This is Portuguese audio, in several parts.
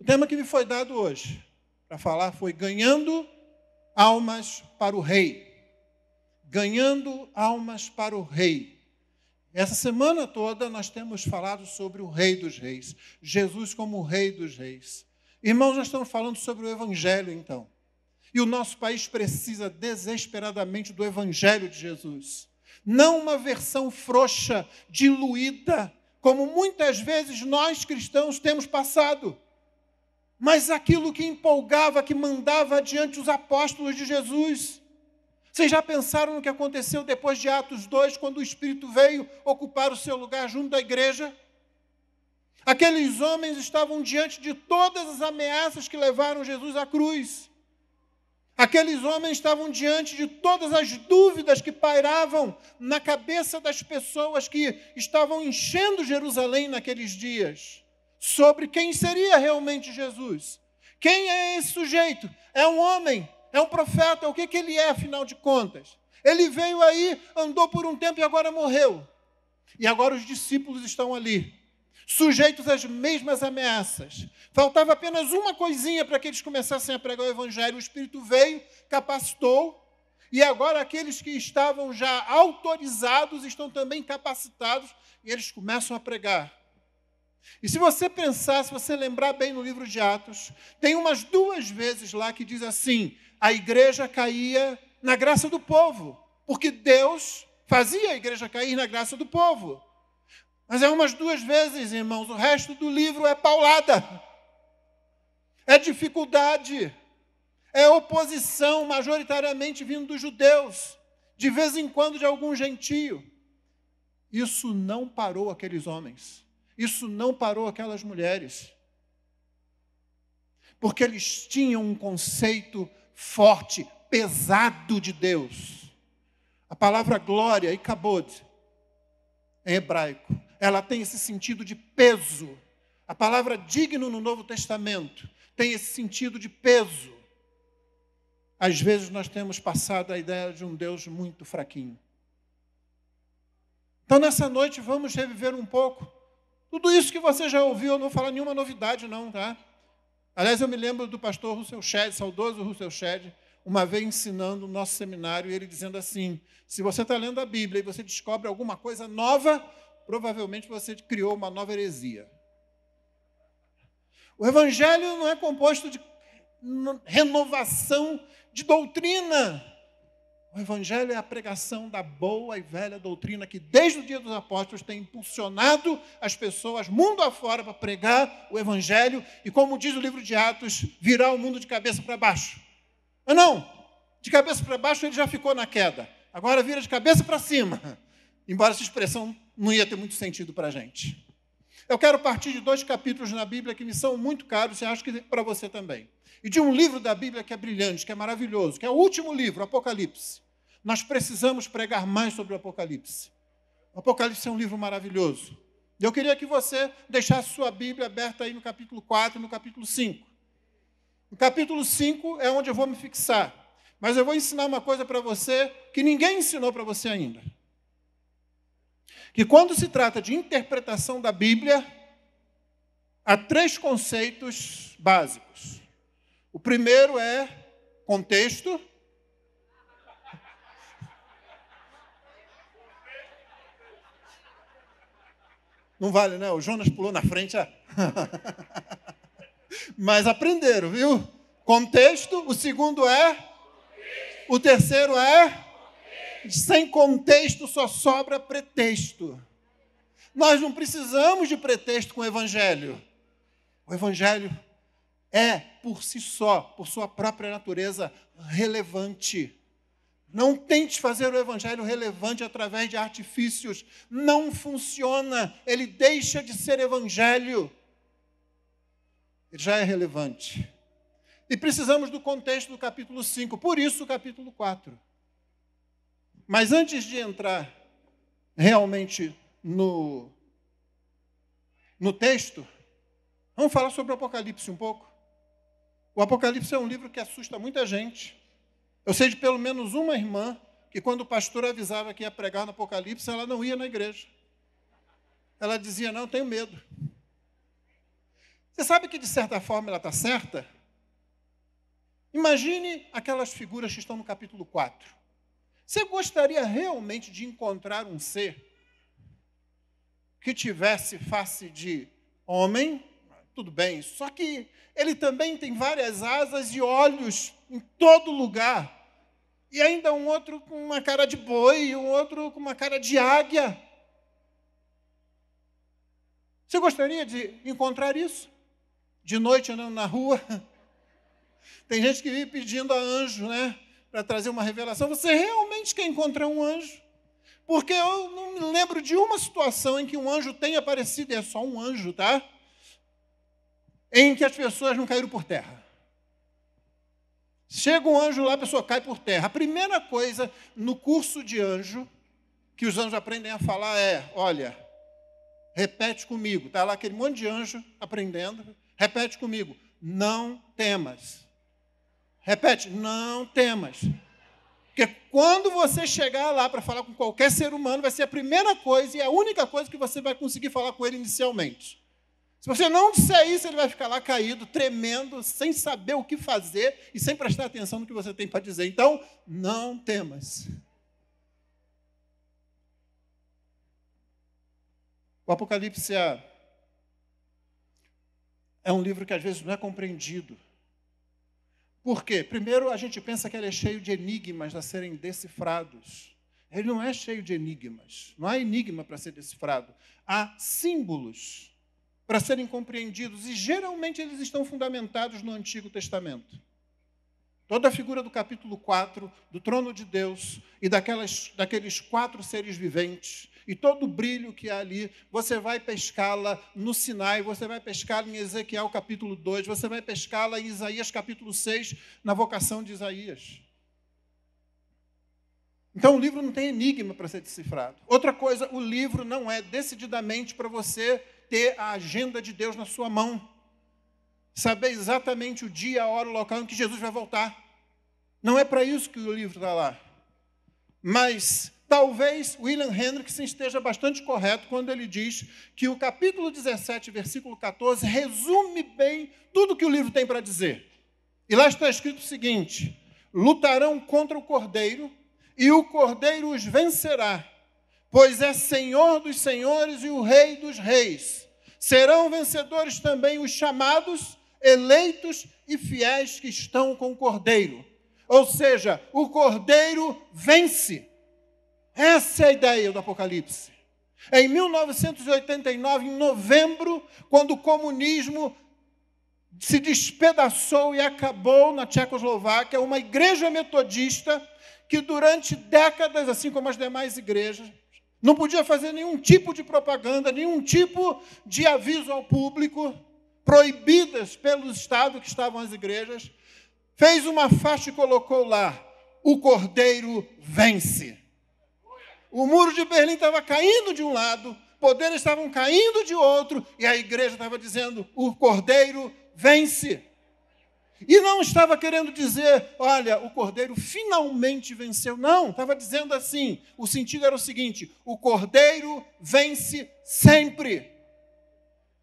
O tema que me foi dado hoje para falar foi ganhando almas para o rei. Ganhando almas para o rei. Essa semana toda nós temos falado sobre o Rei dos Reis, Jesus como o Rei dos Reis. Irmãos, nós estamos falando sobre o Evangelho, então. E o nosso país precisa desesperadamente do Evangelho de Jesus. Não uma versão frouxa, diluída, como muitas vezes nós cristãos temos passado mas aquilo que empolgava, que mandava adiante os apóstolos de Jesus. Vocês já pensaram no que aconteceu depois de Atos 2, quando o Espírito veio ocupar o seu lugar junto da igreja? Aqueles homens estavam diante de todas as ameaças que levaram Jesus à cruz. Aqueles homens estavam diante de todas as dúvidas que pairavam na cabeça das pessoas que estavam enchendo Jerusalém naqueles dias sobre quem seria realmente Jesus. Quem é esse sujeito? É um homem, é um profeta, o que, que ele é, afinal de contas? Ele veio aí, andou por um tempo e agora morreu. E agora os discípulos estão ali, sujeitos às mesmas ameaças. Faltava apenas uma coisinha para que eles começassem a pregar o Evangelho. O Espírito veio, capacitou, e agora aqueles que estavam já autorizados estão também capacitados e eles começam a pregar. E se você pensar, se você lembrar bem no livro de Atos, tem umas duas vezes lá que diz assim: a igreja caía na graça do povo, porque Deus fazia a igreja cair na graça do povo. Mas é umas duas vezes, irmãos, o resto do livro é paulada, é dificuldade, é oposição, majoritariamente vindo dos judeus, de vez em quando de algum gentio. Isso não parou aqueles homens. Isso não parou aquelas mulheres. Porque eles tinham um conceito forte, pesado de Deus. A palavra glória, Ikabod, em hebraico, ela tem esse sentido de peso. A palavra digno no Novo Testamento tem esse sentido de peso. Às vezes nós temos passado a ideia de um Deus muito fraquinho. Então, nessa noite, vamos reviver um pouco tudo isso que você já ouviu, eu não vou falar nenhuma novidade, não, tá? Aliás, eu me lembro do pastor Russell Shedd, saudoso Russell Shedd, uma vez ensinando o nosso seminário, e ele dizendo assim: se você está lendo a Bíblia e você descobre alguma coisa nova, provavelmente você criou uma nova heresia. O Evangelho não é composto de renovação de doutrina. O Evangelho é a pregação da boa e velha doutrina que, desde o dia dos apóstolos, tem impulsionado as pessoas mundo afora para pregar o Evangelho e, como diz o livro de Atos, virar o mundo de cabeça para baixo. Mas não, de cabeça para baixo ele já ficou na queda, agora vira de cabeça para cima. Embora essa expressão não ia ter muito sentido para a gente. Eu quero partir de dois capítulos na Bíblia que me são muito caros e acho que para você também. E de um livro da Bíblia que é brilhante, que é maravilhoso, que é o último livro, Apocalipse. Nós precisamos pregar mais sobre o Apocalipse. O Apocalipse é um livro maravilhoso. Eu queria que você deixasse sua Bíblia aberta aí no capítulo 4 e no capítulo 5. No capítulo 5 é onde eu vou me fixar. Mas eu vou ensinar uma coisa para você que ninguém ensinou para você ainda que quando se trata de interpretação da Bíblia, há três conceitos básicos. O primeiro é contexto. Não vale, né? O Jonas pulou na frente. Ah. Mas aprenderam, viu? Contexto. O segundo é. O terceiro é sem contexto só sobra pretexto. Nós não precisamos de pretexto com o Evangelho. O Evangelho é, por si só, por sua própria natureza, relevante. Não tente fazer o Evangelho relevante através de artifícios. Não funciona. Ele deixa de ser Evangelho. Ele já é relevante. E precisamos do contexto do capítulo 5, por isso o capítulo 4. Mas antes de entrar realmente no, no texto, vamos falar sobre o Apocalipse um pouco. O Apocalipse é um livro que assusta muita gente. Eu sei de pelo menos uma irmã que, quando o pastor avisava que ia pregar no Apocalipse, ela não ia na igreja. Ela dizia: Não, tenho medo. Você sabe que, de certa forma, ela está certa? Imagine aquelas figuras que estão no capítulo 4. Você gostaria realmente de encontrar um ser que tivesse face de homem? Tudo bem, só que ele também tem várias asas e olhos em todo lugar. E ainda um outro com uma cara de boi e um outro com uma cara de águia. Você gostaria de encontrar isso? De noite andando na rua? Tem gente que vive pedindo a anjo, né? para trazer uma revelação, você realmente quer encontrar um anjo. Porque eu não me lembro de uma situação em que um anjo tenha aparecido, e é só um anjo, tá? Em que as pessoas não caíram por terra. Chega um anjo lá, a pessoa cai por terra. A primeira coisa no curso de anjo que os anjos aprendem a falar é: olha, repete comigo. Está lá aquele monte de anjo aprendendo. Repete comigo: não temas. Repete, não temas. Porque quando você chegar lá para falar com qualquer ser humano, vai ser a primeira coisa e a única coisa que você vai conseguir falar com ele inicialmente. Se você não disser isso, ele vai ficar lá caído, tremendo, sem saber o que fazer e sem prestar atenção no que você tem para dizer. Então, não temas. O Apocalipse é, é um livro que às vezes não é compreendido. Por quê? Primeiro, a gente pensa que ele é cheio de enigmas a serem decifrados. Ele não é cheio de enigmas. Não há enigma para ser decifrado. Há símbolos para serem compreendidos. E geralmente eles estão fundamentados no Antigo Testamento. Toda a figura do capítulo 4, do trono de Deus e daquelas, daqueles quatro seres viventes e todo o brilho que há ali, você vai pescá-la no Sinai, você vai pescá-la em Ezequiel capítulo 2, você vai pescá-la em Isaías capítulo 6, na vocação de Isaías. Então o livro não tem enigma para ser decifrado. Outra coisa, o livro não é decididamente para você ter a agenda de Deus na sua mão. Saber exatamente o dia, a hora, o local em que Jesus vai voltar. Não é para isso que o livro está lá. Mas Talvez William Hendrickson esteja bastante correto quando ele diz que o capítulo 17, versículo 14, resume bem tudo que o livro tem para dizer. E lá está escrito o seguinte: lutarão contra o cordeiro, e o cordeiro os vencerá, pois é senhor dos senhores e o rei dos reis. Serão vencedores também os chamados, eleitos e fiéis que estão com o cordeiro. Ou seja, o cordeiro vence. Essa é a ideia do Apocalipse. Em 1989, em novembro, quando o comunismo se despedaçou e acabou na Tchecoslováquia, uma igreja metodista que durante décadas, assim como as demais igrejas, não podia fazer nenhum tipo de propaganda, nenhum tipo de aviso ao público, proibidas pelo Estado que estavam as igrejas, fez uma faixa e colocou lá: o cordeiro vence. O muro de Berlim estava caindo de um lado, poderes estavam caindo de outro, e a igreja estava dizendo: o cordeiro vence. E não estava querendo dizer, olha, o cordeiro finalmente venceu. Não, estava dizendo assim. O sentido era o seguinte: o cordeiro vence sempre.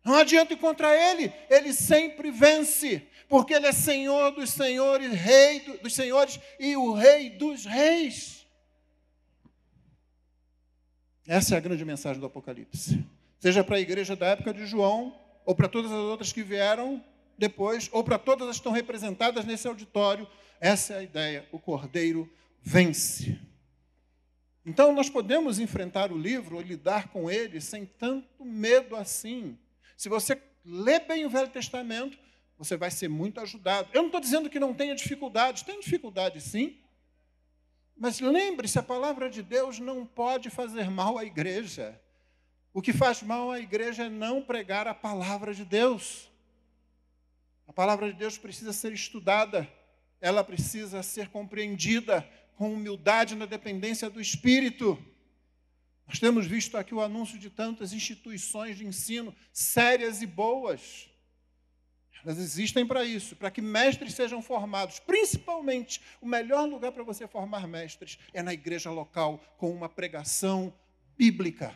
Não adianta ir contra ele, ele sempre vence, porque ele é Senhor dos senhores, Rei dos senhores e o Rei dos reis. Essa é a grande mensagem do Apocalipse. Seja para a igreja da época de João, ou para todas as outras que vieram depois, ou para todas as que estão representadas nesse auditório, essa é a ideia. O cordeiro vence. Então, nós podemos enfrentar o livro, lidar com ele, sem tanto medo assim. Se você lê bem o Velho Testamento, você vai ser muito ajudado. Eu não estou dizendo que não tenha dificuldades, tem dificuldades sim, mas lembre-se, a palavra de Deus não pode fazer mal à igreja. O que faz mal à igreja é não pregar a palavra de Deus. A palavra de Deus precisa ser estudada, ela precisa ser compreendida com humildade na dependência do Espírito. Nós temos visto aqui o anúncio de tantas instituições de ensino sérias e boas. Elas existem para isso, para que mestres sejam formados. Principalmente, o melhor lugar para você formar mestres é na igreja local, com uma pregação bíblica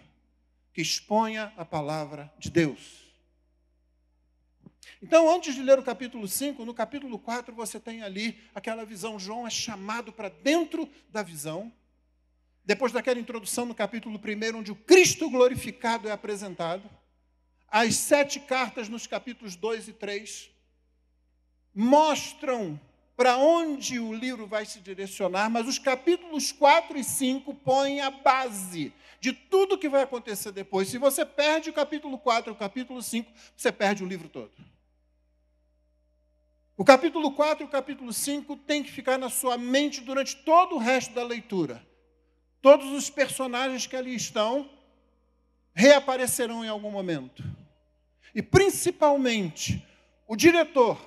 que exponha a palavra de Deus. Então, antes de ler o capítulo 5, no capítulo 4 você tem ali aquela visão. João é chamado para dentro da visão. Depois daquela introdução no capítulo 1, onde o Cristo glorificado é apresentado as sete cartas nos capítulos 2 e 3 mostram para onde o livro vai se direcionar, mas os capítulos 4 e 5 põem a base de tudo que vai acontecer depois. Se você perde o capítulo 4 e o capítulo 5, você perde o livro todo. O capítulo 4 e o capítulo 5 tem que ficar na sua mente durante todo o resto da leitura. Todos os personagens que ali estão reaparecerão em algum momento. E principalmente, o diretor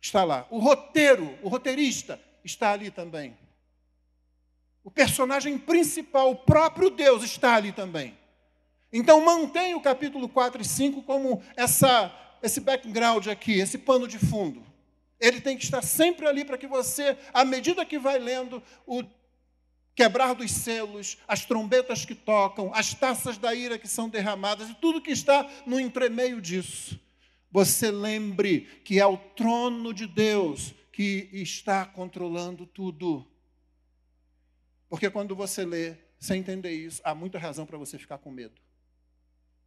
está lá, o roteiro, o roteirista está ali também. O personagem principal, o próprio Deus, está ali também. Então mantenha o capítulo 4 e 5 como essa, esse background aqui, esse pano de fundo. Ele tem que estar sempre ali para que você, à medida que vai lendo, o quebrar dos selos, as trombetas que tocam, as taças da ira que são derramadas e tudo que está no entremeio disso. Você lembre que é o trono de Deus que está controlando tudo. Porque quando você lê, sem entender isso, há muita razão para você ficar com medo.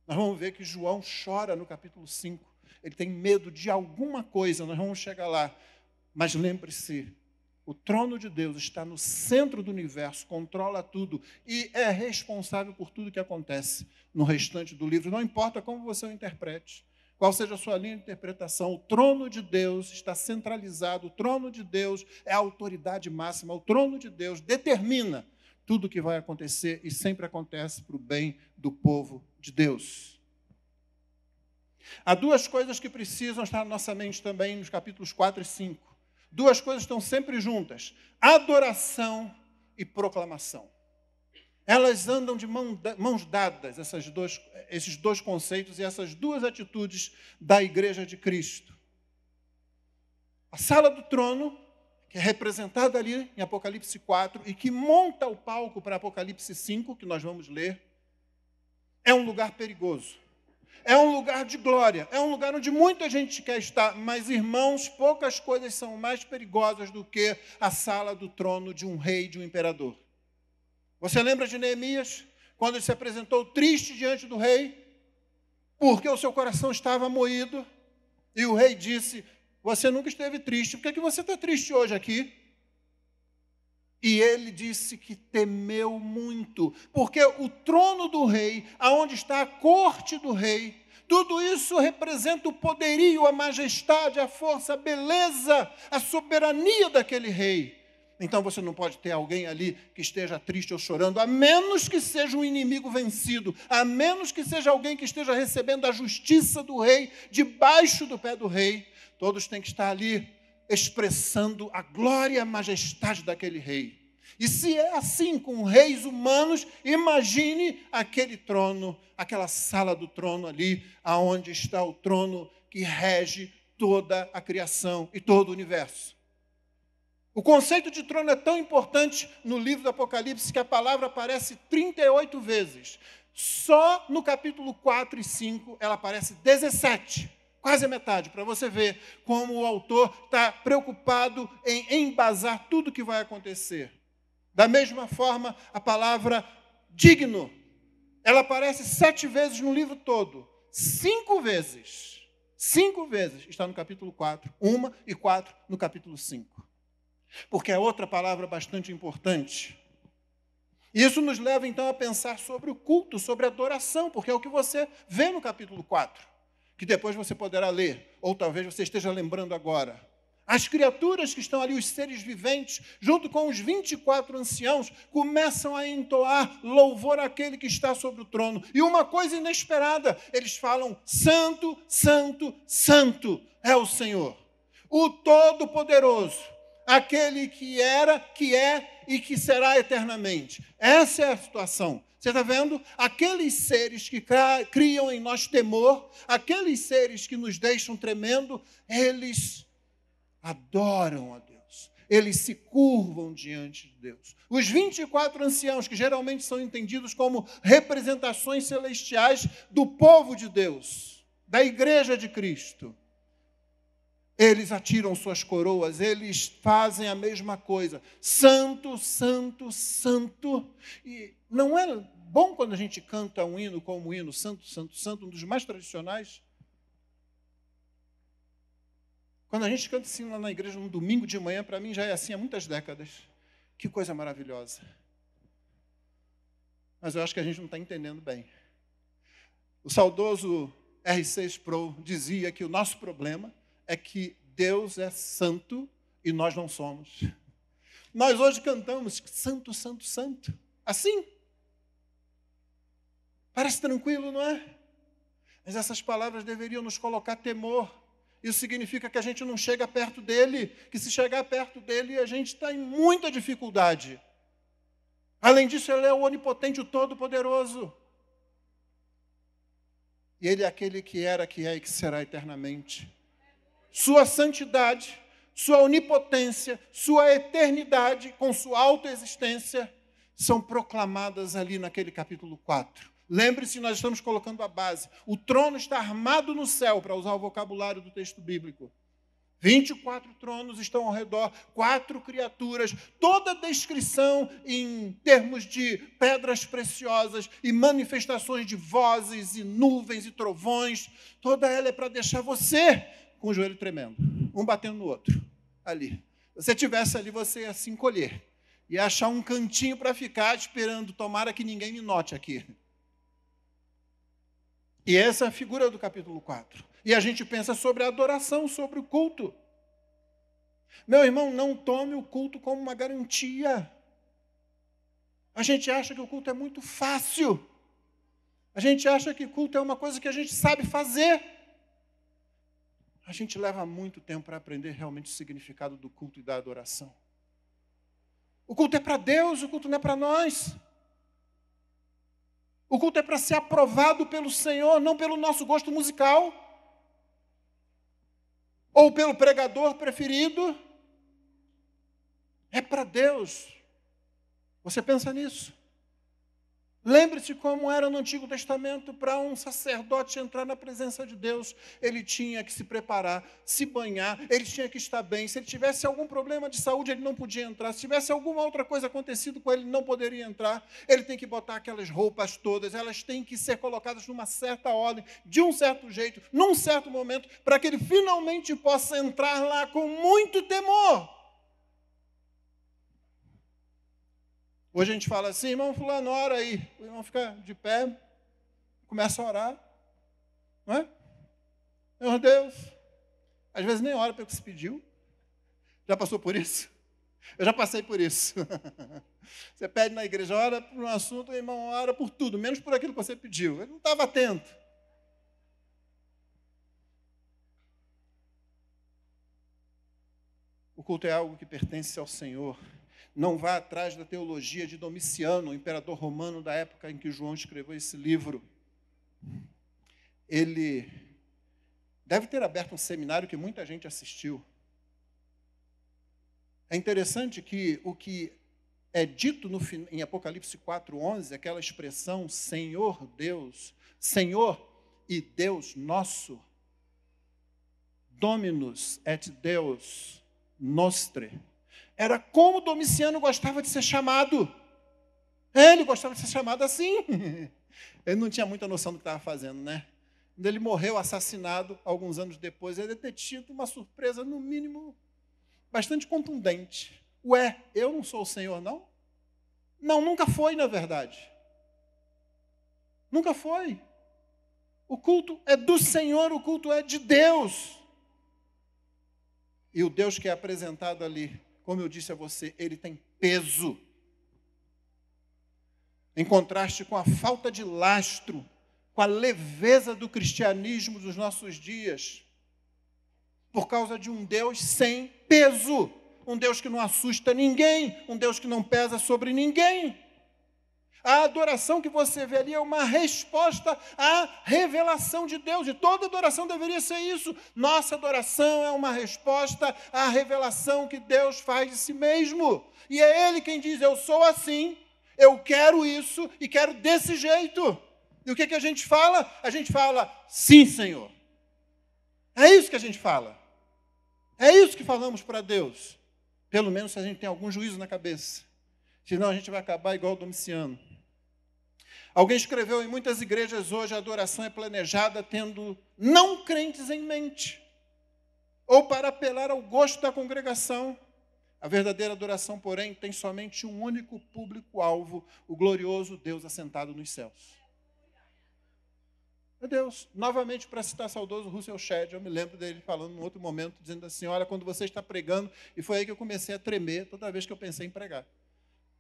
Nós vamos ver que João chora no capítulo 5. Ele tem medo de alguma coisa, nós vamos chegar lá. Mas lembre-se o trono de Deus está no centro do universo, controla tudo e é responsável por tudo que acontece no restante do livro, não importa como você o interprete. Qual seja a sua linha de interpretação, o trono de Deus está centralizado, o trono de Deus é a autoridade máxima, o trono de Deus determina tudo o que vai acontecer e sempre acontece para o bem do povo de Deus. Há duas coisas que precisam estar na nossa mente também nos capítulos 4 e 5 duas coisas estão sempre juntas: adoração e proclamação. Elas andam de mãos dadas, essas dois, esses dois conceitos e essas duas atitudes da Igreja de Cristo. A sala do trono, que é representada ali em Apocalipse 4 e que monta o palco para Apocalipse 5, que nós vamos ler, é um lugar perigoso. É um lugar de glória, é um lugar onde muita gente quer estar, mas irmãos, poucas coisas são mais perigosas do que a sala do trono de um rei, de um imperador. Você lembra de Neemias, quando ele se apresentou triste diante do rei, porque o seu coração estava moído, e o rei disse: Você nunca esteve triste, por que, é que você está triste hoje aqui? E ele disse que temeu muito, porque o trono do rei, aonde está a corte do rei, tudo isso representa o poderio, a majestade, a força, a beleza, a soberania daquele rei. Então você não pode ter alguém ali que esteja triste ou chorando, a menos que seja um inimigo vencido, a menos que seja alguém que esteja recebendo a justiça do rei debaixo do pé do rei. Todos têm que estar ali expressando a glória e a majestade daquele rei. E se é assim com reis humanos, imagine aquele trono, aquela sala do trono ali, aonde está o trono que rege toda a criação e todo o universo. O conceito de trono é tão importante no livro do Apocalipse que a palavra aparece 38 vezes. Só no capítulo 4 e 5 ela aparece 17 quase a metade, para você ver como o autor está preocupado em embasar tudo o que vai acontecer. Da mesma forma, a palavra digno, ela aparece sete vezes no livro todo, cinco vezes. Cinco vezes está no capítulo 4, uma e quatro no capítulo 5. Porque é outra palavra bastante importante. Isso nos leva então a pensar sobre o culto, sobre a adoração, porque é o que você vê no capítulo 4 que depois você poderá ler, ou talvez você esteja lembrando agora. As criaturas que estão ali, os seres viventes, junto com os 24 anciãos, começam a entoar louvor àquele que está sobre o trono. E uma coisa inesperada, eles falam: Santo, Santo, Santo é o Senhor, o Todo-Poderoso, aquele que era, que é e que será eternamente. Essa é a situação. Você está vendo? Aqueles seres que criam em nós temor, aqueles seres que nos deixam tremendo, eles adoram a Deus, eles se curvam diante de Deus. Os 24 anciãos, que geralmente são entendidos como representações celestiais do povo de Deus, da igreja de Cristo, eles atiram suas coroas, eles fazem a mesma coisa. Santo, santo, santo. E não é bom quando a gente canta um hino como o hino Santo, Santo, Santo, um dos mais tradicionais. Quando a gente canta assim lá na igreja num domingo de manhã, para mim já é assim há muitas décadas. Que coisa maravilhosa. Mas eu acho que a gente não está entendendo bem. O saudoso R6 Pro dizia que o nosso problema é que Deus é santo e nós não somos. Nós hoje cantamos santo, santo, santo. Assim, Parece tranquilo, não é? Mas essas palavras deveriam nos colocar temor. Isso significa que a gente não chega perto dele, que se chegar perto dele, a gente está em muita dificuldade. Além disso, ele é o onipotente, o todo-poderoso. E ele é aquele que era, que é e que será eternamente. Sua santidade, sua onipotência, sua eternidade, com sua autoexistência, são proclamadas ali naquele capítulo 4. Lembre-se, nós estamos colocando a base. O trono está armado no céu, para usar o vocabulário do texto bíblico. 24 tronos estão ao redor, quatro criaturas, toda a descrição em termos de pedras preciosas e manifestações de vozes e nuvens e trovões, toda ela é para deixar você com o joelho tremendo, um batendo no outro, ali. Se você tivesse ali, você ia se encolher e achar um cantinho para ficar esperando, tomara que ninguém me note aqui. E essa é a figura do capítulo 4. E a gente pensa sobre a adoração, sobre o culto. Meu irmão, não tome o culto como uma garantia. A gente acha que o culto é muito fácil. A gente acha que culto é uma coisa que a gente sabe fazer. A gente leva muito tempo para aprender realmente o significado do culto e da adoração. O culto é para Deus, o culto não é para nós. O culto é para ser aprovado pelo Senhor, não pelo nosso gosto musical, ou pelo pregador preferido. É para Deus. Você pensa nisso? Lembre-se como era no Antigo Testamento para um sacerdote entrar na presença de Deus. Ele tinha que se preparar, se banhar, ele tinha que estar bem. Se ele tivesse algum problema de saúde, ele não podia entrar. Se tivesse alguma outra coisa acontecido com ele, ele não poderia entrar. Ele tem que botar aquelas roupas todas, elas têm que ser colocadas numa certa ordem, de um certo jeito, num certo momento, para que ele finalmente possa entrar lá com muito temor. Hoje a gente fala assim, irmão fulano, ora aí. O irmão fica de pé, começa a orar. Não é? Meu Deus. Às vezes nem ora pelo que se pediu. Já passou por isso? Eu já passei por isso. Você pede na igreja, ora por um assunto, o irmão ora por tudo, menos por aquilo que você pediu. Ele não estava atento. O culto é algo que pertence ao Senhor não vá atrás da teologia de Domiciano, o imperador romano da época em que João escreveu esse livro. Ele deve ter aberto um seminário que muita gente assistiu. É interessante que o que é dito no, em Apocalipse 4:11, aquela expressão Senhor Deus, Senhor e Deus nosso, Dominus et Deus nostre era como Domiciano gostava de ser chamado. Ele gostava de ser chamado assim. Ele não tinha muita noção do que estava fazendo, né? Quando ele morreu assassinado alguns anos depois, ele ter é tido uma surpresa, no mínimo, bastante contundente. Ué, eu não sou o Senhor, não? Não, nunca foi, na verdade. Nunca foi. O culto é do Senhor, o culto é de Deus. E o Deus que é apresentado ali como eu disse a você, ele tem peso. Em contraste com a falta de lastro, com a leveza do cristianismo dos nossos dias, por causa de um Deus sem peso, um Deus que não assusta ninguém, um Deus que não pesa sobre ninguém. A adoração que você vê ali é uma resposta à revelação de Deus. E toda adoração deveria ser isso. Nossa adoração é uma resposta à revelação que Deus faz de si mesmo. E é Ele quem diz: Eu sou assim, eu quero isso e quero desse jeito. E o que, que a gente fala? A gente fala: Sim, Senhor. É isso que a gente fala. É isso que falamos para Deus. Pelo menos se a gente tem algum juízo na cabeça. Senão a gente vai acabar igual o Domiciano. Alguém escreveu em muitas igrejas hoje a adoração é planejada tendo não crentes em mente, ou para apelar ao gosto da congregação. A verdadeira adoração, porém, tem somente um único público-alvo, o glorioso Deus assentado nos céus. Meu Deus. Novamente, para citar saudoso Russell Shedd, eu me lembro dele falando num outro momento, dizendo assim: Olha, quando você está pregando, e foi aí que eu comecei a tremer toda vez que eu pensei em pregar.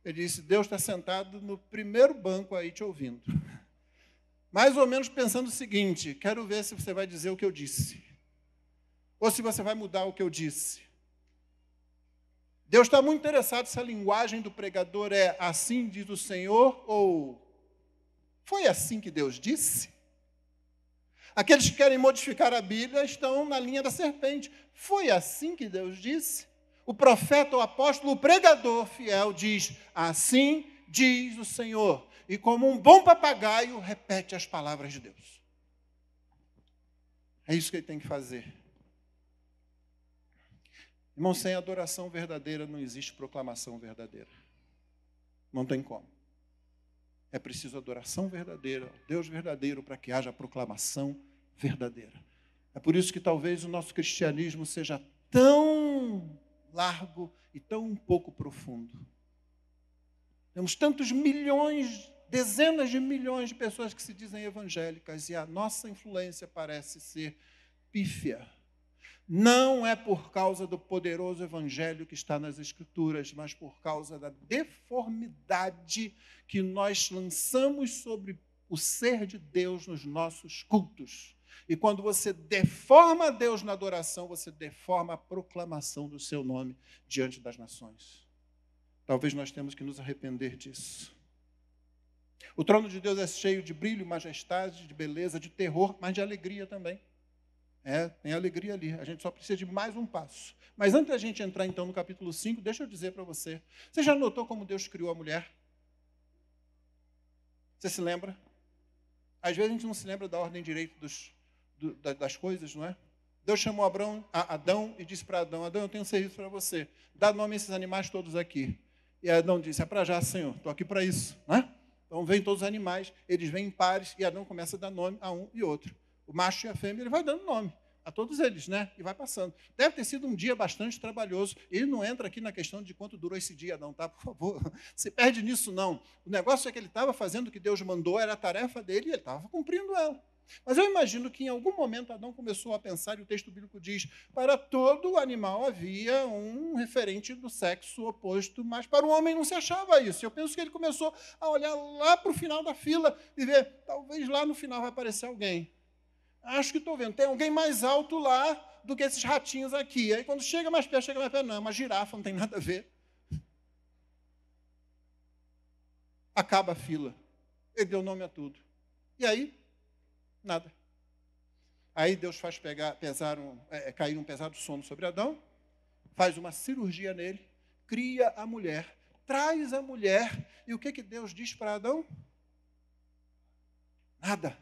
Ele disse: Deus está sentado no primeiro banco aí te ouvindo. Mais ou menos pensando o seguinte: quero ver se você vai dizer o que eu disse. Ou se você vai mudar o que eu disse. Deus está muito interessado se a linguagem do pregador é assim diz o Senhor ou foi assim que Deus disse? Aqueles que querem modificar a Bíblia estão na linha da serpente. Foi assim que Deus disse? o profeta, o apóstolo, o pregador fiel diz: Assim diz o Senhor. E como um bom papagaio, repete as palavras de Deus. É isso que ele tem que fazer. Irmão, sem adoração verdadeira não existe proclamação verdadeira. Não tem como. É preciso adoração verdadeira, Deus verdadeiro, para que haja proclamação verdadeira. É por isso que talvez o nosso cristianismo seja tão largo e tão pouco profundo. Temos tantos milhões, dezenas de milhões de pessoas que se dizem evangélicas e a nossa influência parece ser pífia. Não é por causa do poderoso evangelho que está nas Escrituras, mas por causa da deformidade que nós lançamos sobre o ser de Deus nos nossos cultos. E quando você deforma Deus na adoração, você deforma a proclamação do seu nome diante das nações. Talvez nós temos que nos arrepender disso. O trono de Deus é cheio de brilho, majestade, de beleza, de terror, mas de alegria também. É, tem alegria ali. A gente só precisa de mais um passo. Mas antes da gente entrar então no capítulo 5, deixa eu dizer para você. Você já notou como Deus criou a mulher? Você se lembra? Às vezes a gente não se lembra da ordem direito dos, do, das coisas, não é? Deus chamou Abrão, Adão e disse para Adão: Adão, eu tenho um serviço para você. Dá nome a esses animais todos aqui. E Adão disse: É para já, Senhor, estou aqui para isso. Né? Então vêm todos os animais, eles vêm em pares, e Adão começa a dar nome a um e outro. O macho e a fêmea, ele vai dando nome a todos eles, né? E vai passando. Deve ter sido um dia bastante trabalhoso. Ele não entra aqui na questão de quanto durou esse dia, não, tá? Por favor, se perde nisso, não. O negócio é que ele estava fazendo o que Deus mandou, era a tarefa dele, e ele estava cumprindo ela. Mas eu imagino que em algum momento Adão começou a pensar, e o texto bíblico diz: para todo animal havia um referente do sexo oposto, mas para o homem não se achava isso. Eu penso que ele começou a olhar lá para o final da fila e ver: talvez lá no final vai aparecer alguém. Acho que estou vendo, tem alguém mais alto lá do que esses ratinhos aqui. Aí quando chega mais perto, chega mais perto, não, é uma girafa, não tem nada a ver. Acaba a fila. Ele deu nome a tudo. E aí, Nada. Aí Deus faz pegar, pesar um, é, é, cair um pesado sono sobre Adão, faz uma cirurgia nele, cria a mulher, traz a mulher, e o que, que Deus diz para Adão? Nada.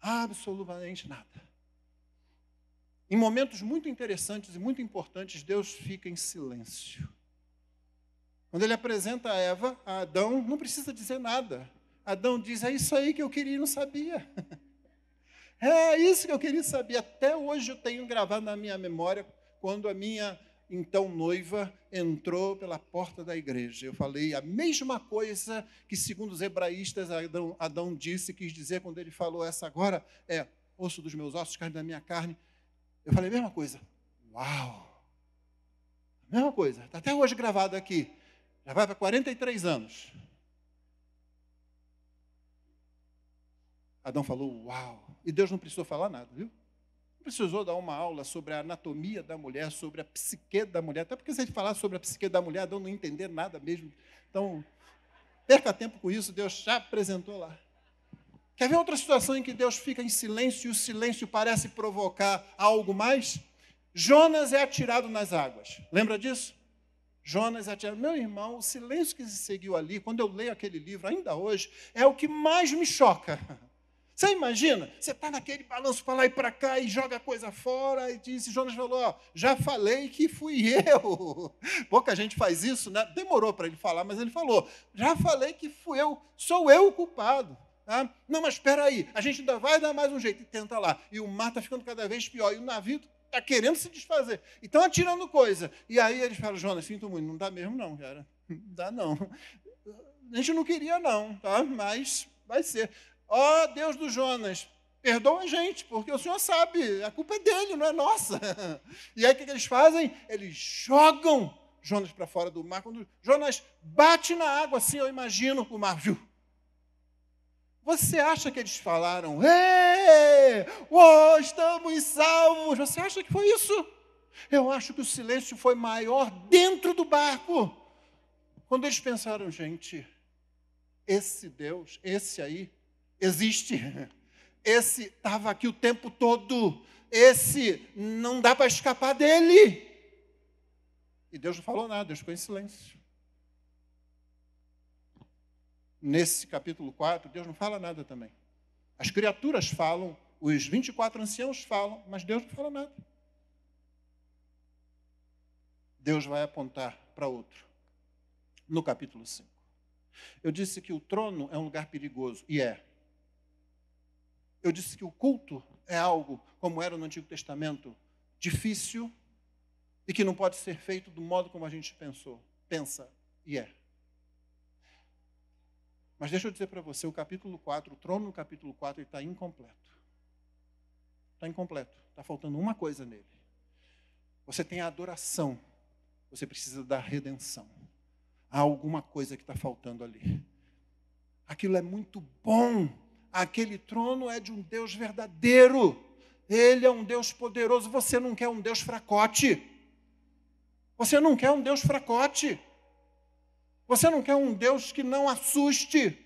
Absolutamente nada. Em momentos muito interessantes e muito importantes, Deus fica em silêncio. Quando ele apresenta a Eva, a Adão não precisa dizer nada. Adão diz: É isso aí que eu queria e não sabia. É isso que eu queria saber. Até hoje eu tenho gravado na minha memória quando a minha então noiva entrou pela porta da igreja. Eu falei a mesma coisa que, segundo os hebraístas, Adão, Adão disse, quis dizer quando ele falou essa agora: é osso dos meus ossos, carne da minha carne. Eu falei a mesma coisa. Uau! A mesma coisa. Está até hoje gravado aqui. Já vai para 43 anos. Adão falou, uau! E Deus não precisou falar nada, viu? Não precisou dar uma aula sobre a anatomia da mulher, sobre a psique da mulher. Até porque se ele falar sobre a psique da mulher, Adão não entender nada mesmo. Então, perca tempo com isso, Deus já apresentou lá. Quer ver outra situação em que Deus fica em silêncio e o silêncio parece provocar algo mais? Jonas é atirado nas águas. Lembra disso? Jonas é atirado. Meu irmão, o silêncio que se seguiu ali, quando eu leio aquele livro, ainda hoje, é o que mais me choca. Você imagina? Você está naquele balanço para lá e para cá e joga a coisa fora e disse, Jonas falou, ó, já falei que fui eu. Pouca gente faz isso, né? Demorou para ele falar, mas ele falou, já falei que fui eu, sou eu o culpado. tá? não, mas espera aí, a gente ainda vai dar mais um jeito e tenta lá. E o mar está ficando cada vez pior e o navio está querendo se desfazer. E estão atirando coisa. E aí eles falam, Jonas, sinto muito, não dá mesmo não, cara. Não dá não. A gente não queria não, tá? mas vai ser. Ó oh, Deus do Jonas, perdoa a gente, porque o Senhor sabe, a culpa é dele, não é nossa. E aí o que, eles fazem? Eles jogam Jonas para fora do mar. Quando Jonas bate na água, assim eu imagino o mar, viu? Você acha que eles falaram, Ê, oh, estamos salvos? Você acha que foi isso? Eu acho que o silêncio foi maior dentro do barco. Quando eles pensaram, gente, esse Deus, esse aí, existe. Esse estava aqui o tempo todo. Esse não dá para escapar dele. E Deus não falou nada, Deus ficou em silêncio. Nesse capítulo 4, Deus não fala nada também. As criaturas falam, os 24 anciãos falam, mas Deus não fala nada. Deus vai apontar para outro, no capítulo 5. Eu disse que o trono é um lugar perigoso, e é. Eu disse que o culto é algo, como era no Antigo Testamento, difícil e que não pode ser feito do modo como a gente pensou, pensa e é. Mas deixa eu dizer para você, o capítulo 4, o trono no capítulo 4, está incompleto. Está incompleto. Está faltando uma coisa nele. Você tem a adoração, você precisa da redenção. Há alguma coisa que está faltando ali. Aquilo é muito bom, Aquele trono é de um Deus verdadeiro. Ele é um Deus poderoso. Você não quer um Deus fracote. Você não quer um Deus fracote. Você não quer um Deus que não assuste.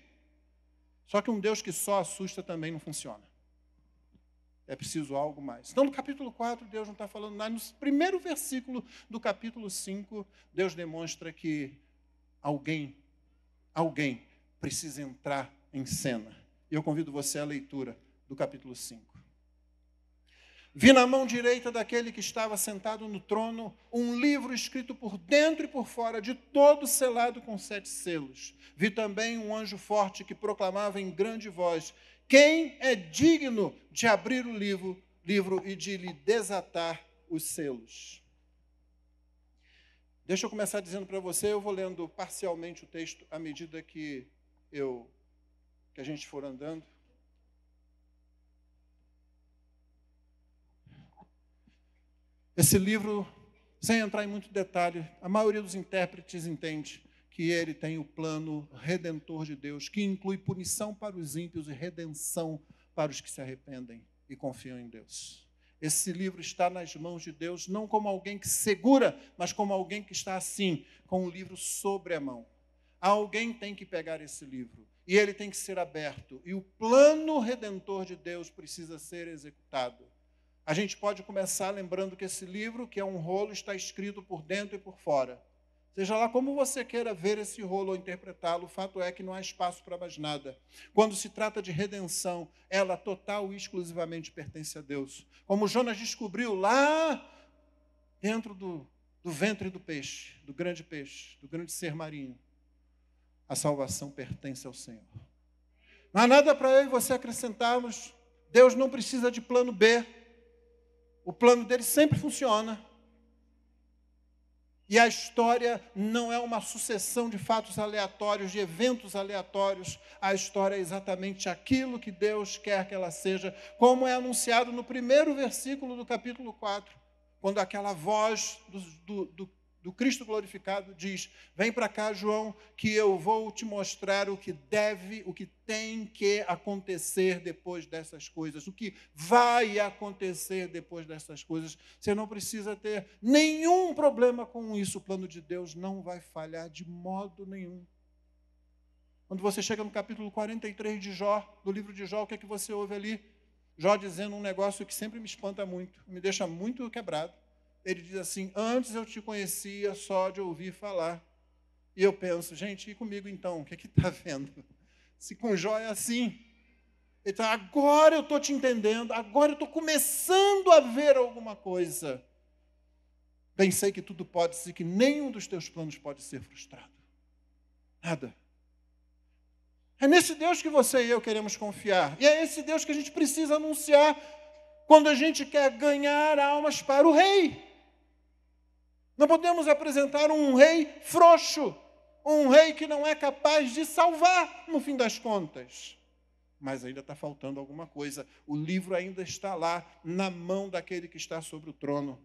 Só que um Deus que só assusta também não funciona. É preciso algo mais. Então, no capítulo 4, Deus não está falando nada. No primeiro versículo do capítulo 5, Deus demonstra que alguém, alguém precisa entrar em cena eu convido você à leitura do capítulo 5. Vi na mão direita daquele que estava sentado no trono um livro escrito por dentro e por fora, de todo selado com sete selos. Vi também um anjo forte que proclamava em grande voz: Quem é digno de abrir o livro, livro e de lhe desatar os selos? Deixa eu começar dizendo para você, eu vou lendo parcialmente o texto à medida que eu que a gente for andando. Esse livro, sem entrar em muito detalhe, a maioria dos intérpretes entende que ele tem o plano redentor de Deus, que inclui punição para os ímpios e redenção para os que se arrependem e confiam em Deus. Esse livro está nas mãos de Deus, não como alguém que segura, mas como alguém que está assim, com o livro sobre a mão. Alguém tem que pegar esse livro e ele tem que ser aberto. E o plano redentor de Deus precisa ser executado. A gente pode começar lembrando que esse livro, que é um rolo, está escrito por dentro e por fora. Seja lá como você queira ver esse rolo ou interpretá-lo, o fato é que não há espaço para mais nada. Quando se trata de redenção, ela é total e exclusivamente pertence a Deus. Como Jonas descobriu lá dentro do, do ventre do peixe, do grande peixe, do grande ser marinho. A salvação pertence ao Senhor. Não há nada para eu e você acrescentarmos. Deus não precisa de plano B. O plano dele sempre funciona. E a história não é uma sucessão de fatos aleatórios, de eventos aleatórios. A história é exatamente aquilo que Deus quer que ela seja, como é anunciado no primeiro versículo do capítulo 4, quando aquela voz do, do, do do Cristo glorificado diz: Vem para cá, João, que eu vou te mostrar o que deve, o que tem que acontecer depois dessas coisas, o que vai acontecer depois dessas coisas. Você não precisa ter nenhum problema com isso. O plano de Deus não vai falhar de modo nenhum. Quando você chega no capítulo 43 de Jó, do livro de Jó, o que é que você ouve ali? Jó dizendo um negócio que sempre me espanta muito, me deixa muito quebrado ele diz assim: Antes eu te conhecia só de ouvir falar. E eu penso, gente, e comigo então? O que é que está vendo? Se com Jó é assim. Então, agora eu estou te entendendo, agora eu estou começando a ver alguma coisa. Bem sei que tudo pode ser, que nenhum dos teus planos pode ser frustrado. Nada. É nesse Deus que você e eu queremos confiar. E é esse Deus que a gente precisa anunciar quando a gente quer ganhar almas para o rei. Não podemos apresentar um rei frouxo, um rei que não é capaz de salvar, no fim das contas. Mas ainda está faltando alguma coisa. O livro ainda está lá, na mão daquele que está sobre o trono.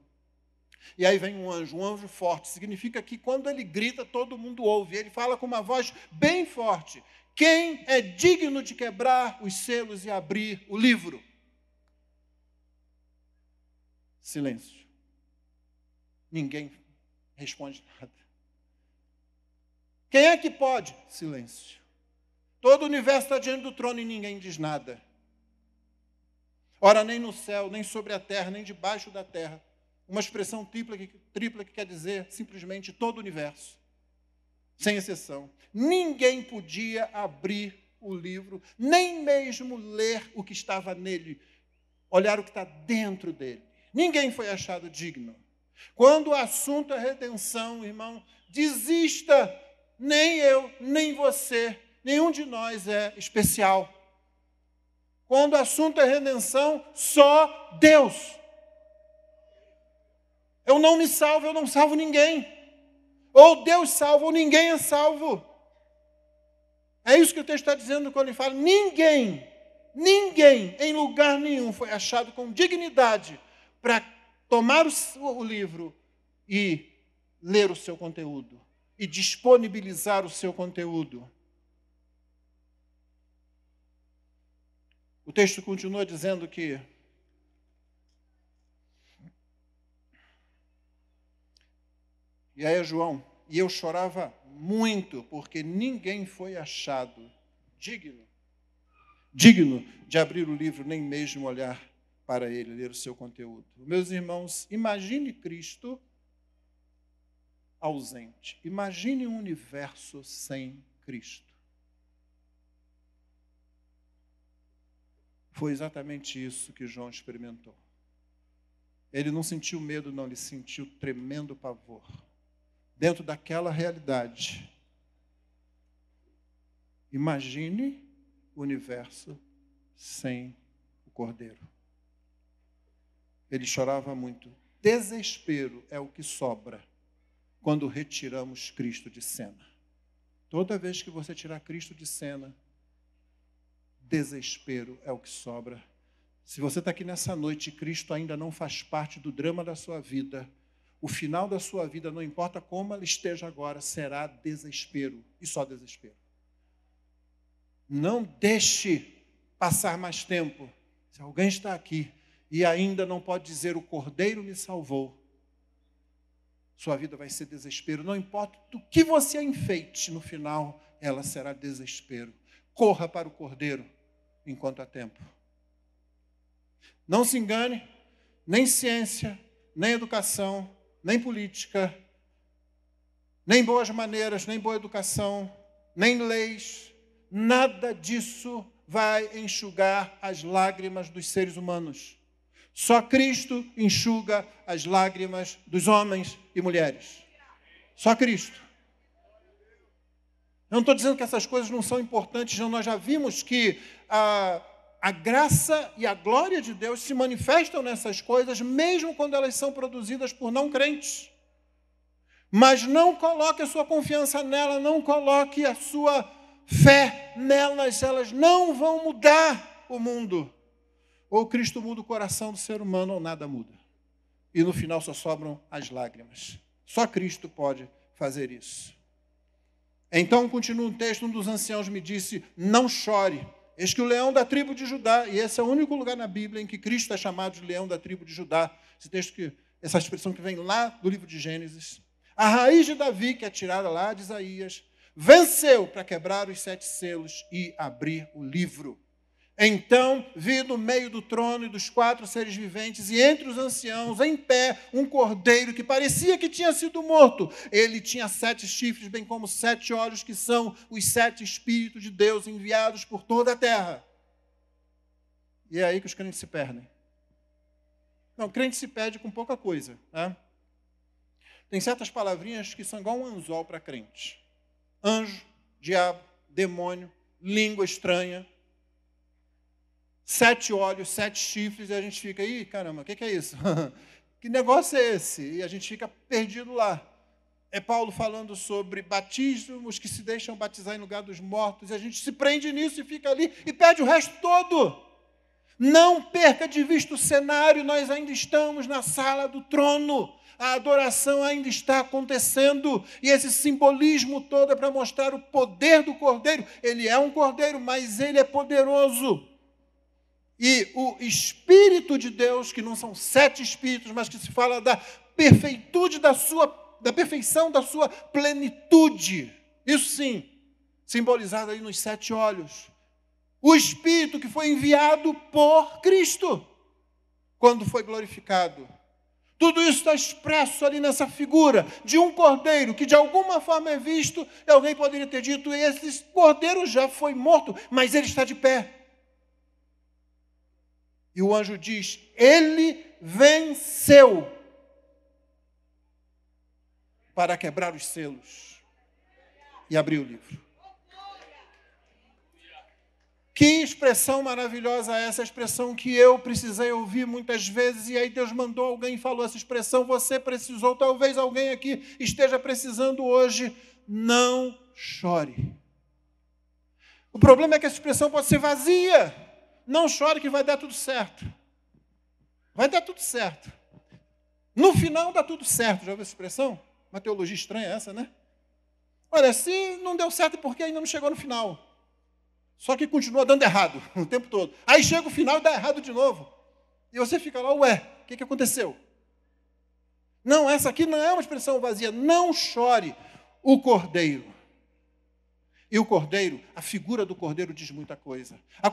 E aí vem um anjo, um anjo forte. Significa que quando ele grita, todo mundo ouve. Ele fala com uma voz bem forte: Quem é digno de quebrar os selos e abrir o livro? Silêncio. Ninguém responde nada. Quem é que pode? Silêncio. Todo o universo está diante do trono e ninguém diz nada. Ora, nem no céu, nem sobre a terra, nem debaixo da terra. Uma expressão tripla que, tripla que quer dizer simplesmente todo o universo, sem exceção. Ninguém podia abrir o livro, nem mesmo ler o que estava nele, olhar o que está dentro dele. Ninguém foi achado digno. Quando o assunto é redenção, irmão, desista. Nem eu, nem você, nenhum de nós é especial. Quando o assunto é redenção, só Deus. Eu não me salvo, eu não salvo ninguém. Ou Deus salva, ou ninguém é salvo. É isso que o texto está dizendo quando ele fala: ninguém, ninguém, em lugar nenhum, foi achado com dignidade para tomar o livro e ler o seu conteúdo e disponibilizar o seu conteúdo. O texto continua dizendo que E aí é João, e eu chorava muito porque ninguém foi achado digno digno de abrir o livro nem mesmo olhar para ele ler o seu conteúdo. Meus irmãos, imagine Cristo ausente. Imagine um universo sem Cristo. Foi exatamente isso que João experimentou. Ele não sentiu medo, não, ele sentiu tremendo pavor. Dentro daquela realidade, imagine o universo sem o Cordeiro. Ele chorava muito. Desespero é o que sobra quando retiramos Cristo de cena. Toda vez que você tirar Cristo de cena, desespero é o que sobra. Se você está aqui nessa noite e Cristo ainda não faz parte do drama da sua vida, o final da sua vida, não importa como ela esteja agora, será desespero e só desespero. Não deixe passar mais tempo. Se alguém está aqui e ainda não pode dizer o Cordeiro me salvou, sua vida vai ser desespero. Não importa do que você enfeite, no final ela será desespero. Corra para o Cordeiro enquanto há tempo. Não se engane, nem ciência, nem educação, nem política, nem boas maneiras, nem boa educação, nem leis, nada disso vai enxugar as lágrimas dos seres humanos. Só Cristo enxuga as lágrimas dos homens e mulheres. Só Cristo. Eu não estou dizendo que essas coisas não são importantes, não. Nós já vimos que a, a graça e a glória de Deus se manifestam nessas coisas, mesmo quando elas são produzidas por não crentes. Mas não coloque a sua confiança nela, não coloque a sua fé nelas, elas não vão mudar o mundo. Ou Cristo muda o coração do ser humano, ou nada muda. E no final só sobram as lágrimas. Só Cristo pode fazer isso. Então, continua o texto, um dos anciãos me disse: Não chore. Eis que o leão da tribo de Judá, e esse é o único lugar na Bíblia em que Cristo é chamado de leão da tribo de Judá, esse texto que, essa expressão que vem lá do livro de Gênesis. A raiz de Davi, que é tirada lá de Isaías, venceu para quebrar os sete selos e abrir o livro. Então vi no meio do trono e dos quatro seres viventes, e entre os anciãos, em pé, um cordeiro que parecia que tinha sido morto. Ele tinha sete chifres, bem como sete olhos, que são os sete Espíritos de Deus enviados por toda a terra. E é aí que os crentes se perdem. Não, o crente se perde com pouca coisa. Né? Tem certas palavrinhas que são igual um anzol para crente: anjo, diabo, demônio, língua estranha sete olhos, sete chifres, e a gente fica, aí, caramba, o que, que, é isso? que negócio é esse? E a gente fica perdido lá. É Paulo falando sobre batismos que se deixam batizar em lugar dos mortos, e a gente se prende nisso e fica ali e perde o resto todo. Não perca de vista o cenário, nós ainda estamos na sala do trono. A adoração ainda está acontecendo e esse simbolismo todo é para mostrar o poder do cordeiro. Ele é um cordeiro, mas ele é poderoso e o Espírito de Deus, que não são sete Espíritos, mas que se fala da perfeitude da sua, da perfeição da sua plenitude. Isso sim, simbolizado aí nos sete olhos. O Espírito que foi enviado por Cristo quando foi glorificado. Tudo isso está expresso ali nessa figura de um cordeiro que de alguma forma é visto, e alguém poderia ter dito: esse cordeiro já foi morto, mas ele está de pé. E o anjo diz: Ele venceu para quebrar os selos e abrir o livro. Que expressão maravilhosa é essa expressão que eu precisei ouvir muitas vezes e aí Deus mandou alguém e falou essa expressão, você precisou, talvez alguém aqui esteja precisando hoje, não chore. O problema é que essa expressão pode ser vazia não chore que vai dar tudo certo. Vai dar tudo certo. No final dá tudo certo. Já ouviu essa expressão? Uma teologia estranha essa, né? Olha, se não deu certo, é por que ainda não chegou no final? Só que continua dando errado o tempo todo. Aí chega o final e dá errado de novo. E você fica lá, ué, o que, que aconteceu? Não, essa aqui não é uma expressão vazia. Não chore o cordeiro. E o cordeiro, a figura do cordeiro diz muita coisa. A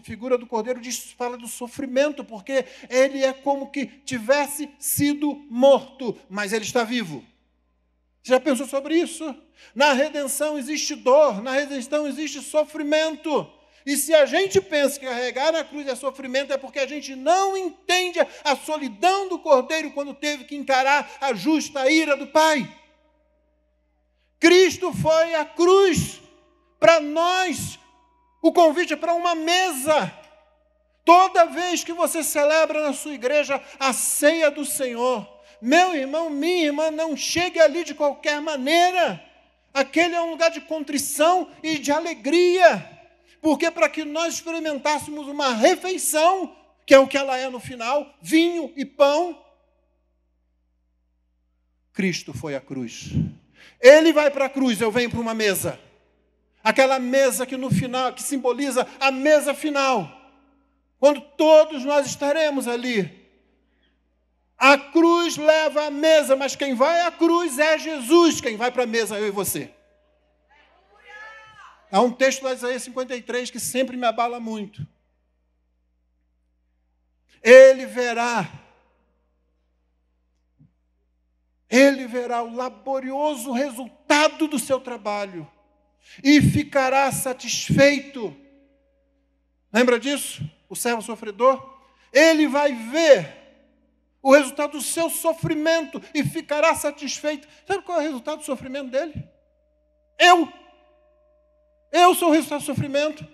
figura do cordeiro diz, fala do sofrimento, porque ele é como que tivesse sido morto, mas ele está vivo. Você já pensou sobre isso? Na redenção existe dor, na redenção existe sofrimento. E se a gente pensa que carregar a cruz é sofrimento, é porque a gente não entende a solidão do cordeiro quando teve que encarar a justa ira do Pai. Cristo foi à cruz para nós, o convite é para uma mesa. Toda vez que você celebra na sua igreja a ceia do Senhor, meu irmão, minha irmã, não chegue ali de qualquer maneira. Aquele é um lugar de contrição e de alegria, porque para que nós experimentássemos uma refeição, que é o que ela é no final vinho e pão. Cristo foi à cruz. Ele vai para a cruz, eu venho para uma mesa aquela mesa que no final, que simboliza a mesa final, quando todos nós estaremos ali. A cruz leva à mesa, mas quem vai à cruz é Jesus, quem vai para a mesa, é eu e você. Há um texto da Isaías 53 que sempre me abala muito. Ele verá, ele verá o laborioso resultado do seu trabalho e ficará satisfeito. Lembra disso? O servo sofredor? Ele vai ver o resultado do seu sofrimento e ficará satisfeito. Sabe qual é o resultado do sofrimento dele? Eu. Eu sou o resultado do sofrimento.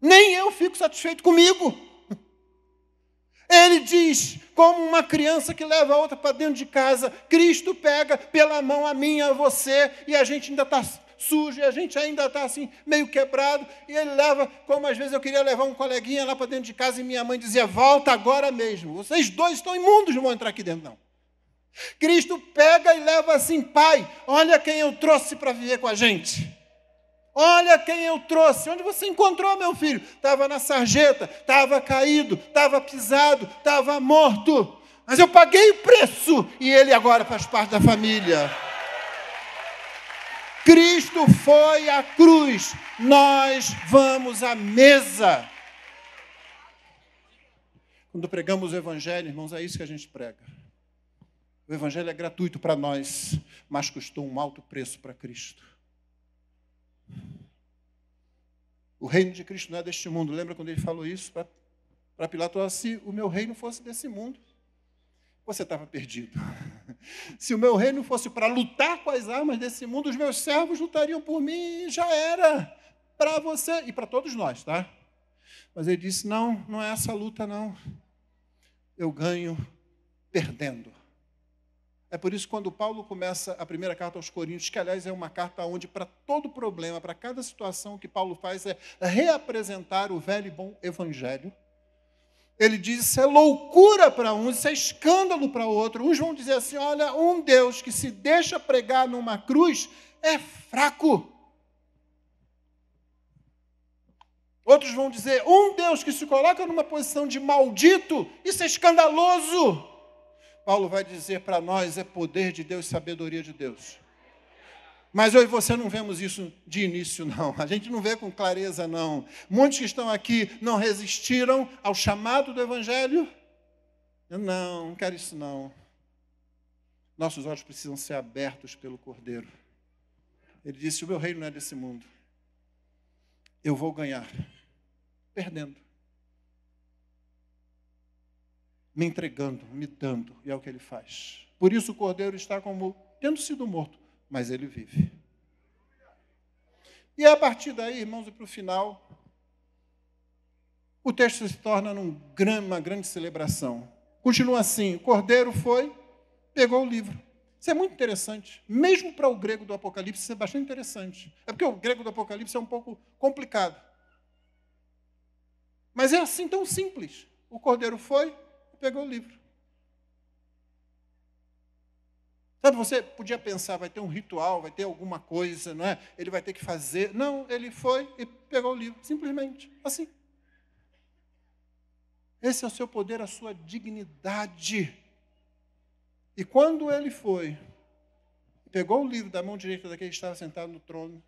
Nem eu fico satisfeito comigo. Ele diz, como uma criança que leva a outra para dentro de casa, Cristo pega pela mão a minha, a você, e a gente ainda está sujo, e a gente ainda está assim, meio quebrado, e ele leva, como às vezes eu queria levar um coleguinha lá para dentro de casa e minha mãe dizia: volta agora mesmo, vocês dois estão imundos, não vão entrar aqui dentro, não. Cristo pega e leva assim, pai, olha quem eu trouxe para viver com a gente. Olha quem eu trouxe. Onde você encontrou meu filho? Estava na sarjeta, estava caído, estava pisado, estava morto. Mas eu paguei o preço e ele agora faz parte da família. Cristo foi à cruz, nós vamos à mesa. Quando pregamos o Evangelho, irmãos, é isso que a gente prega. O Evangelho é gratuito para nós, mas custou um alto preço para Cristo. O reino de Cristo não é deste mundo. Lembra quando ele falou isso para Pilatos? Se o meu reino fosse desse mundo, você estava perdido. Se o meu reino fosse para lutar com as armas desse mundo, os meus servos lutariam por mim e já era para você e para todos nós, tá? Mas ele disse: não, não é essa luta, não. Eu ganho perdendo. É por isso que quando Paulo começa a primeira carta aos Coríntios, que aliás é uma carta onde para todo problema, para cada situação que Paulo faz é reapresentar o velho e bom evangelho, ele diz: Isso é loucura para uns, isso é escândalo para outro. Uns vão dizer assim: Olha, um Deus que se deixa pregar numa cruz é fraco. Outros vão dizer: um Deus que se coloca numa posição de maldito, isso é escandaloso. Paulo vai dizer para nós: é poder de Deus, sabedoria de Deus. Mas eu e você não vemos isso de início, não. A gente não vê com clareza, não. Muitos que estão aqui não resistiram ao chamado do Evangelho. Eu não, não quero isso, não. Nossos olhos precisam ser abertos pelo Cordeiro. Ele disse: O meu reino não é desse mundo. Eu vou ganhar, perdendo, me entregando, me dando, e é o que ele faz. Por isso o Cordeiro está como tendo sido morto mas ele vive. E a partir daí, irmãos, e para o final, o texto se torna uma grande celebração. Continua assim: o cordeiro foi, pegou o livro. Isso é muito interessante. Mesmo para o grego do Apocalipse, isso é bastante interessante. É porque o grego do Apocalipse é um pouco complicado. Mas é assim tão simples. O cordeiro foi, pegou o livro. Sabe, você podia pensar, vai ter um ritual, vai ter alguma coisa, não é? Ele vai ter que fazer. Não, ele foi e pegou o livro, simplesmente, assim. Esse é o seu poder, a sua dignidade. E quando ele foi, pegou o livro da mão direita daquele que estava sentado no trono,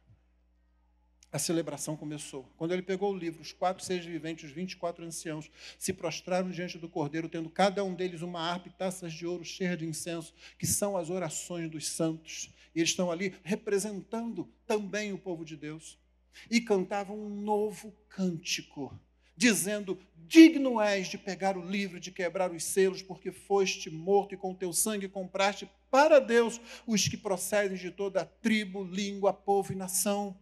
a celebração começou. Quando ele pegou o livro, os quatro seres viventes, os 24 anciãos, se prostraram diante do cordeiro, tendo cada um deles uma harpa e taças de ouro cheias de incenso, que são as orações dos santos. E eles estão ali representando também o povo de Deus. E cantavam um novo cântico, dizendo: Digno és de pegar o livro, de quebrar os selos, porque foste morto e com teu sangue compraste para Deus os que procedem de toda a tribo, língua, povo e nação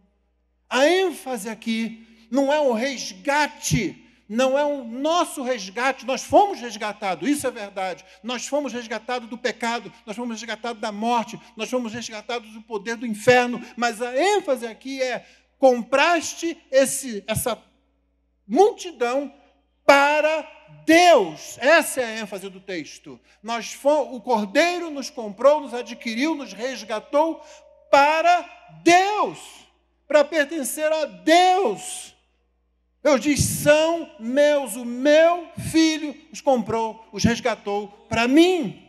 a ênfase aqui não é o resgate, não é o nosso resgate. Nós fomos resgatados, isso é verdade. Nós fomos resgatados do pecado, nós fomos resgatados da morte, nós fomos resgatados do poder do inferno. Mas a ênfase aqui é: compraste esse, essa multidão para Deus. Essa é a ênfase do texto. Nós fomos, o Cordeiro nos comprou, nos adquiriu, nos resgatou para Deus para pertencer a Deus. eu disse: são meus, o meu filho os comprou, os resgatou para mim.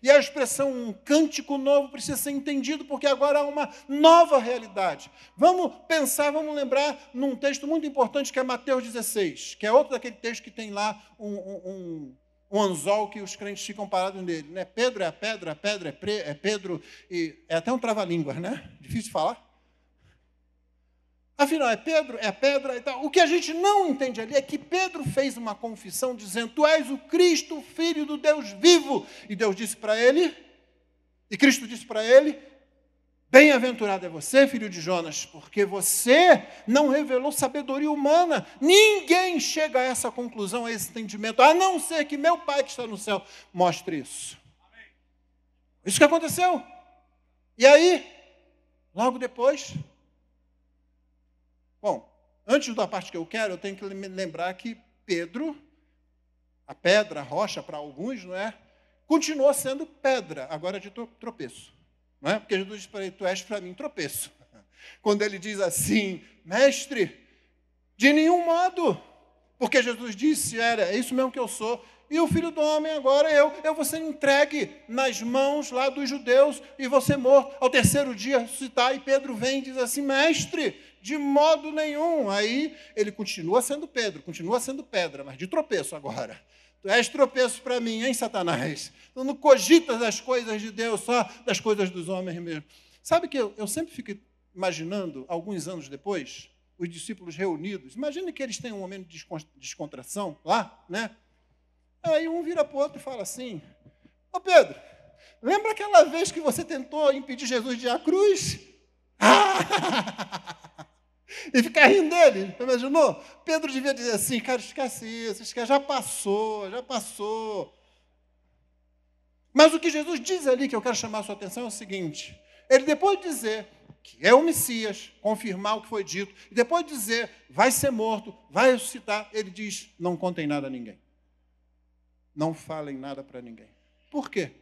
E a expressão um cântico novo precisa ser entendido, porque agora há uma nova realidade. Vamos pensar, vamos lembrar num texto muito importante que é Mateus 16, que é outro daquele texto que tem lá um, um, um anzol que os crentes ficam parados nele. Né? Pedro é a pedra, a pedra é, pre, é Pedro, e é até um trava-língua, né? Difícil de falar. Afinal, é Pedro, é pedra e tal. O que a gente não entende ali é que Pedro fez uma confissão dizendo: Tu és o Cristo, filho do Deus vivo. E Deus disse para ele, e Cristo disse para ele: Bem-aventurado é você, filho de Jonas, porque você não revelou sabedoria humana. Ninguém chega a essa conclusão, a esse entendimento, a não ser que meu Pai que está no céu mostre isso. Isso que aconteceu. E aí, logo depois, Bom, antes da parte que eu quero, eu tenho que me lembrar que Pedro, a pedra, a rocha para alguns, não é? Continuou sendo pedra, agora de tropeço. Não é? Porque Jesus disse para ele: Tu és para mim tropeço. Quando ele diz assim, mestre, de nenhum modo, porque Jesus disse: Era, é isso mesmo que eu sou, e o filho do homem agora eu, eu vou ser entregue nas mãos lá dos judeus e você morto. Ao terceiro dia ressuscitar, e Pedro vem e diz assim: Mestre, de modo nenhum. Aí ele continua sendo Pedro, continua sendo pedra, mas de tropeço agora. Tu és tropeço para mim, hein, Satanás? Tu não cogitas das coisas de Deus, só das coisas dos homens mesmo. Sabe que eu, eu sempre fico imaginando, alguns anos depois, os discípulos reunidos. Imagine que eles têm um momento de descontração lá, né? Aí um vira para o outro e fala assim: Ô Pedro, lembra aquela vez que você tentou impedir Jesus de ir à cruz? Ah! e ficar rindo dele. Imaginou? Pedro devia dizer assim: cara, esquece isso, esquece, já passou, já passou. Mas o que Jesus diz ali que eu quero chamar a sua atenção é o seguinte: ele depois de dizer que é o Messias, confirmar o que foi dito, e depois de dizer vai ser morto, vai ressuscitar, ele diz: não contem nada a ninguém. Não falem nada para ninguém. Por quê?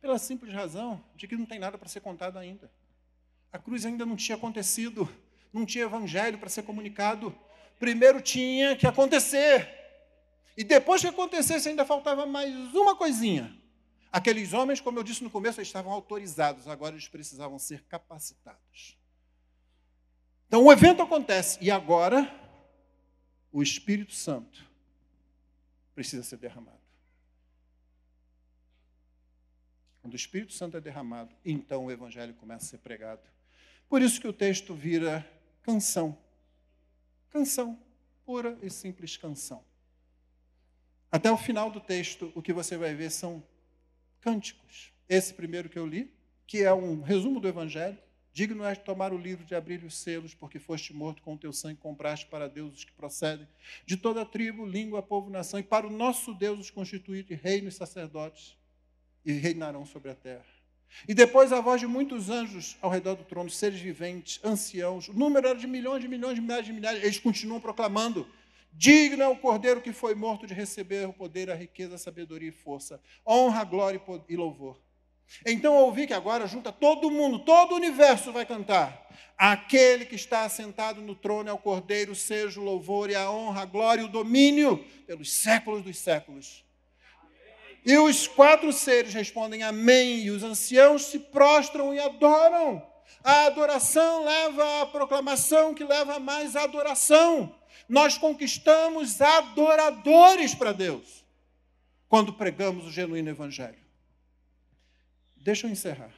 Pela simples razão de que não tem nada para ser contado ainda. A cruz ainda não tinha acontecido não tinha evangelho para ser comunicado. Primeiro tinha que acontecer. E depois que acontecesse, ainda faltava mais uma coisinha. Aqueles homens, como eu disse no começo, estavam autorizados, agora eles precisavam ser capacitados. Então o evento acontece e agora o Espírito Santo precisa ser derramado. Quando o Espírito Santo é derramado, então o Evangelho começa a ser pregado. Por isso que o texto vira Canção. Canção. Pura e simples canção. Até o final do texto, o que você vai ver são cânticos. Esse primeiro que eu li, que é um resumo do Evangelho. Digno és de tomar o livro, de abrir os selos, porque foste morto com o teu sangue, compraste para Deus os que procedem de toda tribo, língua, povo, nação, e para o nosso Deus os constituir de reino e sacerdotes, e reinarão sobre a terra. E depois a voz de muitos anjos ao redor do trono, seres viventes, anciãos, o número era de milhões, de milhões, de milhares, de milhares. Eles continuam proclamando: Digno é o cordeiro que foi morto de receber o poder, a riqueza, a sabedoria e força, honra, glória e louvor. Então eu ouvi que agora junta todo mundo, todo o universo vai cantar. Aquele que está assentado no trono é o cordeiro, seja o louvor e a honra, a glória e o domínio pelos séculos dos séculos. E os quatro seres respondem amém, e os anciãos se prostram e adoram. A adoração leva à proclamação, que leva a mais adoração. Nós conquistamos adoradores para Deus quando pregamos o genuíno Evangelho. Deixa eu encerrar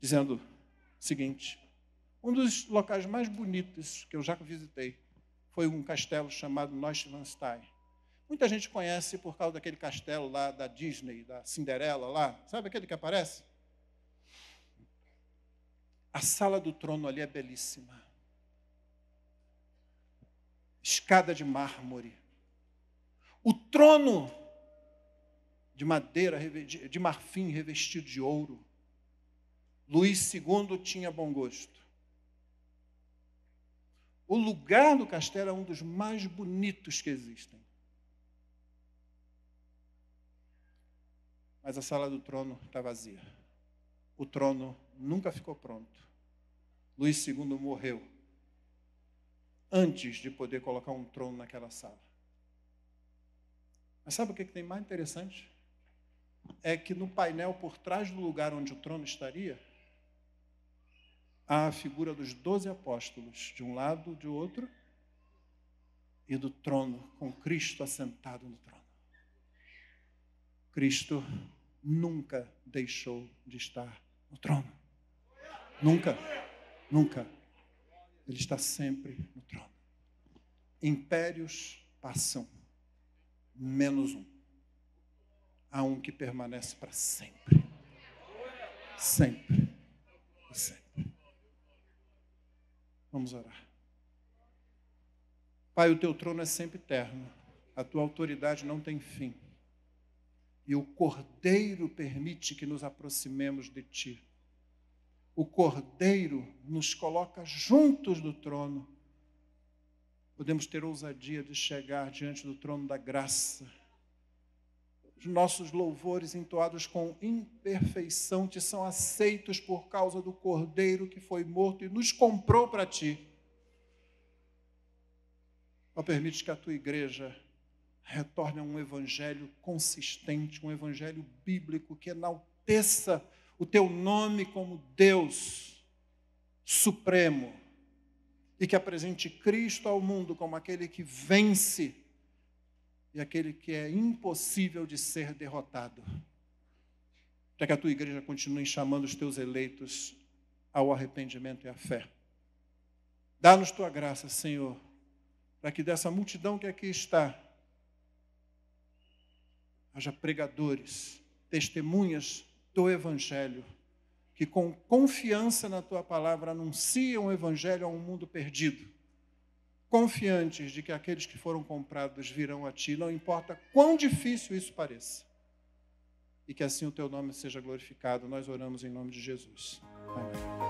dizendo o seguinte: um dos locais mais bonitos que eu já visitei foi um castelo chamado Neuschwanstein Muita gente conhece por causa daquele castelo lá da Disney, da Cinderela lá, sabe aquele que aparece? A sala do trono ali é belíssima. Escada de mármore. O trono de madeira, de marfim revestido de ouro. Luís II tinha bom gosto. O lugar do castelo é um dos mais bonitos que existem. mas a sala do trono está vazia. O trono nunca ficou pronto. Luís II morreu antes de poder colocar um trono naquela sala. Mas sabe o que, que tem mais interessante? É que no painel por trás do lugar onde o trono estaria, há a figura dos doze apóstolos, de um lado, de outro, e do trono, com Cristo assentado no trono. Cristo nunca deixou de estar no trono. Nunca, nunca. Ele está sempre no trono. Impérios passam, menos um. Há um que permanece para sempre. Sempre. Sempre. Vamos orar. Pai, o teu trono é sempre eterno. A tua autoridade não tem fim. E o Cordeiro permite que nos aproximemos de Ti. O Cordeiro nos coloca juntos do trono. Podemos ter ousadia de chegar diante do trono da graça. Os nossos louvores entoados com imperfeição te são aceitos por causa do Cordeiro que foi morto e nos comprou para Ti. Ó, permite que a tua igreja retorne a um evangelho consistente, um evangelho bíblico que enalteça o teu nome como Deus supremo e que apresente Cristo ao mundo como aquele que vence e aquele que é impossível de ser derrotado. Para que a tua igreja continue chamando os teus eleitos ao arrependimento e à fé. Dá-nos tua graça, Senhor, para que dessa multidão que aqui está, haja pregadores, testemunhas do Evangelho, que com confiança na tua palavra anunciam o Evangelho a um mundo perdido, confiantes de que aqueles que foram comprados virão a ti, não importa quão difícil isso pareça. E que assim o teu nome seja glorificado. Nós oramos em nome de Jesus. Amém.